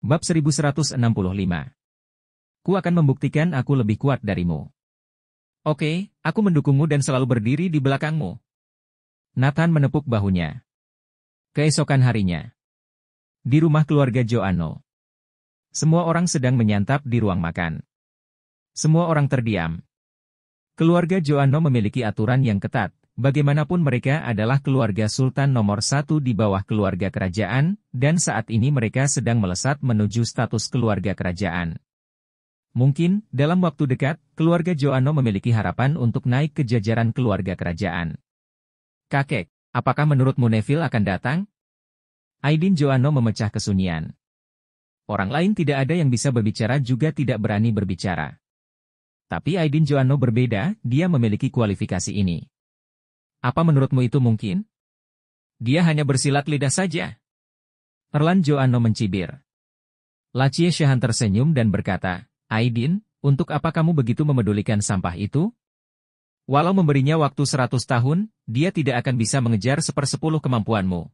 Bab 1165 Ku akan membuktikan aku lebih kuat darimu. Oke, aku mendukungmu dan selalu berdiri di belakangmu. Nathan menepuk bahunya. Keesokan harinya. Di rumah keluarga Joano. Semua orang sedang menyantap di ruang makan. Semua orang terdiam. Keluarga Joano memiliki aturan yang ketat, Bagaimanapun mereka adalah keluarga sultan nomor satu di bawah keluarga kerajaan, dan saat ini mereka sedang melesat menuju status keluarga kerajaan. Mungkin, dalam waktu dekat, keluarga Joano memiliki harapan untuk naik ke jajaran keluarga kerajaan. Kakek, apakah menurutmu Neville akan datang? Aidin Joano memecah kesunyian. Orang lain tidak ada yang bisa berbicara juga tidak berani berbicara. Tapi Aidin Joano berbeda, dia memiliki kualifikasi ini. Apa menurutmu itu mungkin? Dia hanya bersilat lidah saja. Erlan Joanno mencibir. Lachie Shahan tersenyum dan berkata, Aidin, untuk apa kamu begitu memedulikan sampah itu? Walau memberinya waktu 100 tahun, dia tidak akan bisa mengejar sepersepuluh kemampuanmu.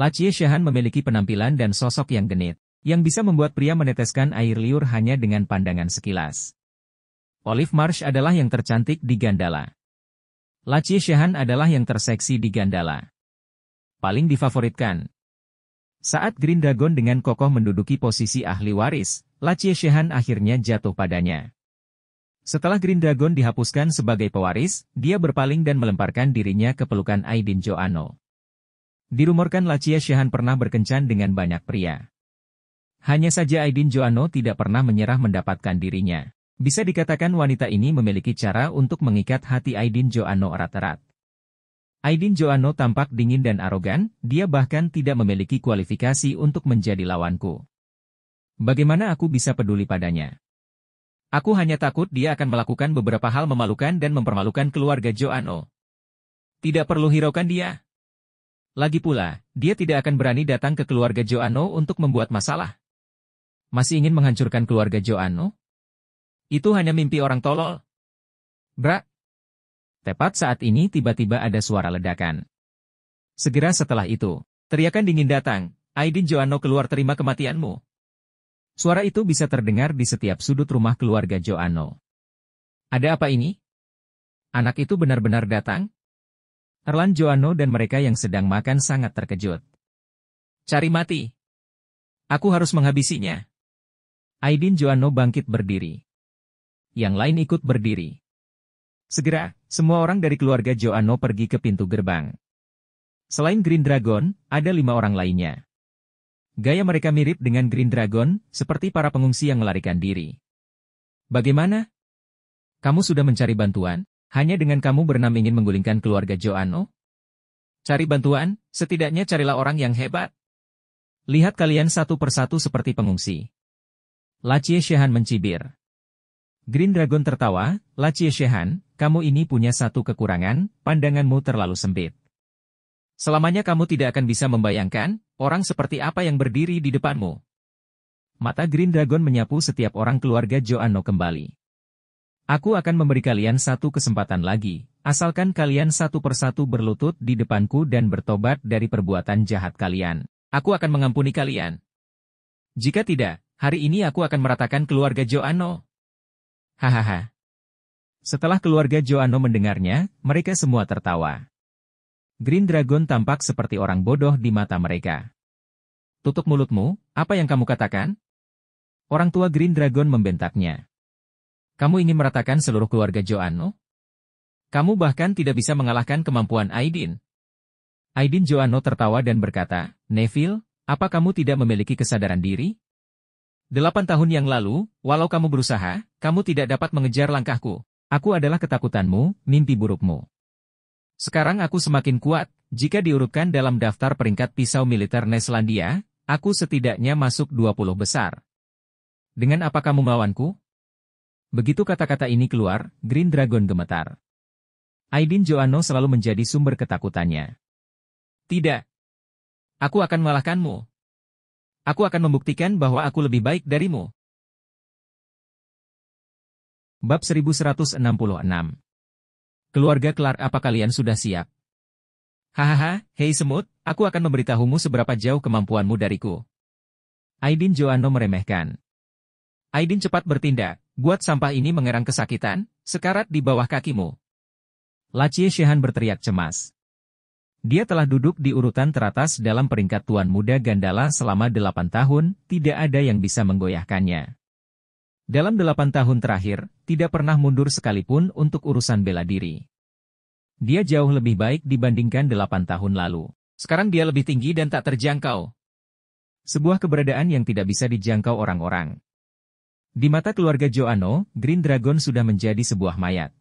Lachie Shahan memiliki penampilan dan sosok yang genit, yang bisa membuat pria meneteskan air liur hanya dengan pandangan sekilas. Olive Marsh adalah yang tercantik di Gandala. Laci Shehan adalah yang terseksi di Gandala. Paling difavoritkan. Saat Green Dragon dengan kokoh menduduki posisi ahli waris, Laci Shehan akhirnya jatuh padanya. Setelah Green Dragon dihapuskan sebagai pewaris, dia berpaling dan melemparkan dirinya ke pelukan Aidin Joano. Dirumorkan Laci Shehan pernah berkencan dengan banyak pria. Hanya saja Aidin Joano tidak pernah menyerah mendapatkan dirinya. Bisa dikatakan wanita ini memiliki cara untuk mengikat hati Aidin Joano erat-erat. Aidin Joano tampak dingin dan arogan, dia bahkan tidak memiliki kualifikasi untuk menjadi lawanku. Bagaimana aku bisa peduli padanya? Aku hanya takut dia akan melakukan beberapa hal memalukan dan mempermalukan keluarga Joano. Tidak perlu hiraukan dia. Lagi pula, dia tidak akan berani datang ke keluarga Joano untuk membuat masalah. Masih ingin menghancurkan keluarga Joano? Itu hanya mimpi orang tolol. Brak. Tepat saat ini tiba-tiba ada suara ledakan. Segera setelah itu, teriakan dingin datang, Aidin Joano keluar terima kematianmu. Suara itu bisa terdengar di setiap sudut rumah keluarga Joano. Ada apa ini? Anak itu benar-benar datang? Erlan Joano dan mereka yang sedang makan sangat terkejut. Cari mati. Aku harus menghabisinya. Aidin Joano bangkit berdiri yang lain ikut berdiri. Segera, semua orang dari keluarga Joano pergi ke pintu gerbang. Selain Green Dragon, ada lima orang lainnya. Gaya mereka mirip dengan Green Dragon, seperti para pengungsi yang melarikan diri. Bagaimana? Kamu sudah mencari bantuan? Hanya dengan kamu bernam ingin menggulingkan keluarga Joano? Cari bantuan, setidaknya carilah orang yang hebat. Lihat kalian satu persatu seperti pengungsi. Lachie Shehan mencibir. Green Dragon tertawa, Laci Shehan, kamu ini punya satu kekurangan, pandanganmu terlalu sempit. Selamanya kamu tidak akan bisa membayangkan, orang seperti apa yang berdiri di depanmu. Mata Green Dragon menyapu setiap orang keluarga Joano kembali. Aku akan memberi kalian satu kesempatan lagi, asalkan kalian satu persatu berlutut di depanku dan bertobat dari perbuatan jahat kalian. Aku akan mengampuni kalian. Jika tidak, hari ini aku akan meratakan keluarga Joano. Hahaha. Setelah keluarga Joano mendengarnya, mereka semua tertawa. Green Dragon tampak seperti orang bodoh di mata mereka. Tutup mulutmu, apa yang kamu katakan? Orang tua Green Dragon membentaknya. Kamu ingin meratakan seluruh keluarga Joano? Kamu bahkan tidak bisa mengalahkan kemampuan Aidin. Aidin Joano tertawa dan berkata, Neville, apa kamu tidak memiliki kesadaran diri? Delapan tahun yang lalu, walau kamu berusaha, kamu tidak dapat mengejar langkahku. Aku adalah ketakutanmu, mimpi burukmu. Sekarang aku semakin kuat, jika diurutkan dalam daftar peringkat pisau militer Neslandia, aku setidaknya masuk 20 besar. Dengan apa kamu melawanku? Begitu kata-kata ini keluar, Green Dragon gemetar. Aidin Joano selalu menjadi sumber ketakutannya. Tidak. Aku akan melahkanmu. Aku akan membuktikan bahwa aku lebih baik darimu. Bab 1166 Keluarga Clark apa kalian sudah siap? Hahaha, hei semut, aku akan memberitahumu seberapa jauh kemampuanmu dariku. Aidin Joano meremehkan. Aidin cepat bertindak, buat sampah ini mengerang kesakitan, sekarat di bawah kakimu. Lachie Shehan berteriak cemas. Dia telah duduk di urutan teratas dalam peringkat tuan muda Gandala selama 8 tahun, tidak ada yang bisa menggoyahkannya. Dalam 8 tahun terakhir, tidak pernah mundur sekalipun untuk urusan bela diri. Dia jauh lebih baik dibandingkan 8 tahun lalu. Sekarang dia lebih tinggi dan tak terjangkau. Sebuah keberadaan yang tidak bisa dijangkau orang-orang. Di mata keluarga Joano, Green Dragon sudah menjadi sebuah mayat.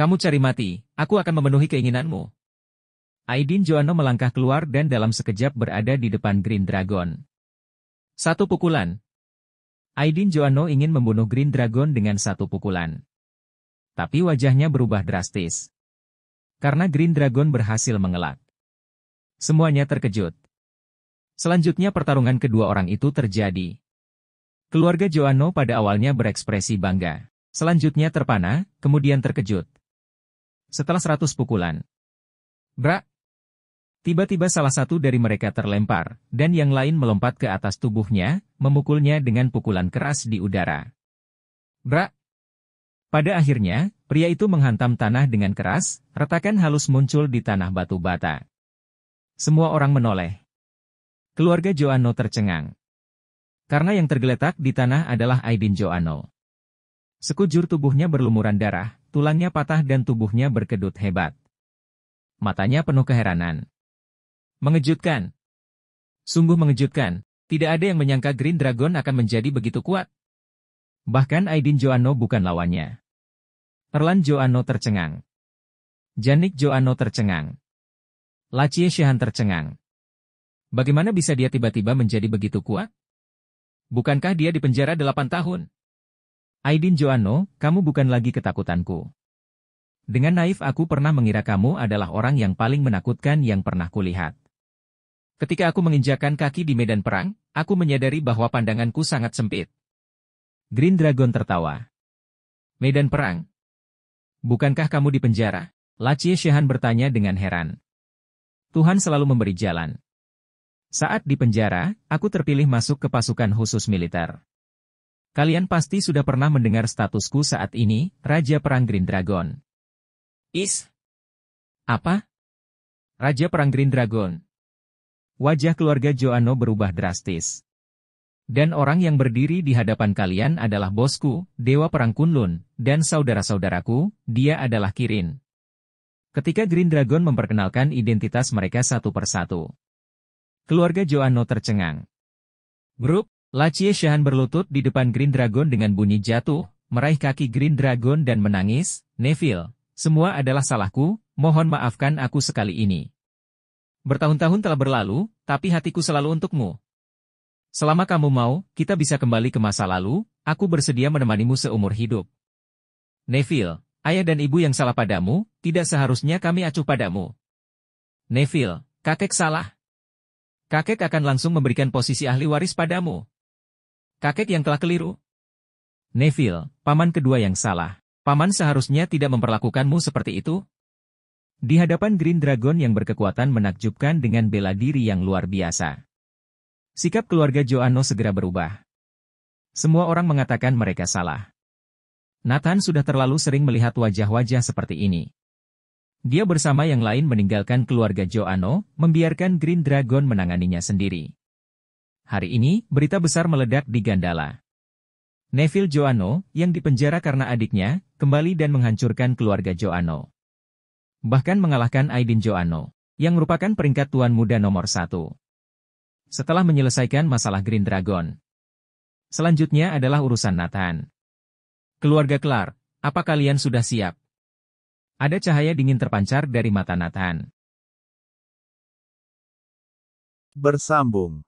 Kamu cari mati, aku akan memenuhi keinginanmu. Aidin Joano melangkah keluar dan dalam sekejap berada di depan Green Dragon. Satu pukulan. Aidin Joano ingin membunuh Green Dragon dengan satu pukulan. Tapi wajahnya berubah drastis. Karena Green Dragon berhasil mengelak. Semuanya terkejut. Selanjutnya pertarungan kedua orang itu terjadi. Keluarga Joano pada awalnya berekspresi bangga. Selanjutnya terpana, kemudian terkejut. Setelah seratus pukulan. brak. Tiba-tiba salah satu dari mereka terlempar, dan yang lain melompat ke atas tubuhnya, memukulnya dengan pukulan keras di udara. Brak! Pada akhirnya, pria itu menghantam tanah dengan keras, retakan halus muncul di tanah batu bata. Semua orang menoleh. Keluarga Joano tercengang. Karena yang tergeletak di tanah adalah Aidin Joano. Sekujur tubuhnya berlumuran darah, tulangnya patah dan tubuhnya berkedut hebat. Matanya penuh keheranan. Mengejutkan. Sungguh mengejutkan, tidak ada yang menyangka Green Dragon akan menjadi begitu kuat. Bahkan Aidin Joano bukan lawannya. Erlan Joano tercengang. Janik Joano tercengang. Lacie Shehan tercengang. Bagaimana bisa dia tiba-tiba menjadi begitu kuat? Bukankah dia dipenjara 8 tahun? Aidin Joano, kamu bukan lagi ketakutanku. Dengan naif aku pernah mengira kamu adalah orang yang paling menakutkan yang pernah kulihat. Ketika aku menginjakan kaki di medan perang, aku menyadari bahwa pandanganku sangat sempit. Green Dragon tertawa. Medan perang? Bukankah kamu di penjara? Lachie Shehan bertanya dengan heran. Tuhan selalu memberi jalan. Saat di penjara, aku terpilih masuk ke pasukan khusus militer. Kalian pasti sudah pernah mendengar statusku saat ini, Raja Perang Green Dragon. Is? Apa? Raja Perang Green Dragon, Wajah keluarga Joano berubah drastis. Dan orang yang berdiri di hadapan kalian adalah bosku, Dewa Perang Kunlun, dan saudara-saudaraku, dia adalah Kirin. Ketika Green Dragon memperkenalkan identitas mereka satu persatu. Keluarga Joano tercengang. Grup, Lachie Shahan berlutut di depan Green Dragon dengan bunyi jatuh, meraih kaki Green Dragon dan menangis, Neville, semua adalah salahku, mohon maafkan aku sekali ini. Bertahun-tahun telah berlalu, tapi hatiku selalu untukmu. Selama kamu mau, kita bisa kembali ke masa lalu, aku bersedia menemanimu seumur hidup. Neville, ayah dan ibu yang salah padamu, tidak seharusnya kami acuh padamu. Neville, kakek salah. Kakek akan langsung memberikan posisi ahli waris padamu. Kakek yang telah keliru. Neville, paman kedua yang salah. Paman seharusnya tidak memperlakukanmu seperti itu, di hadapan Green Dragon yang berkekuatan menakjubkan dengan bela diri yang luar biasa. Sikap keluarga Joano segera berubah. Semua orang mengatakan mereka salah. Nathan sudah terlalu sering melihat wajah-wajah seperti ini. Dia bersama yang lain meninggalkan keluarga Joano, membiarkan Green Dragon menanganinya sendiri. Hari ini, berita besar meledak di Gandala. Neville Joano yang dipenjara karena adiknya, kembali dan menghancurkan keluarga Joano. Bahkan mengalahkan Aidin Joano, yang merupakan peringkat tuan muda nomor satu. Setelah menyelesaikan masalah Green Dragon. Selanjutnya adalah urusan Nathan. Keluarga Clark, apa kalian sudah siap? Ada cahaya dingin terpancar dari mata Nathan. Bersambung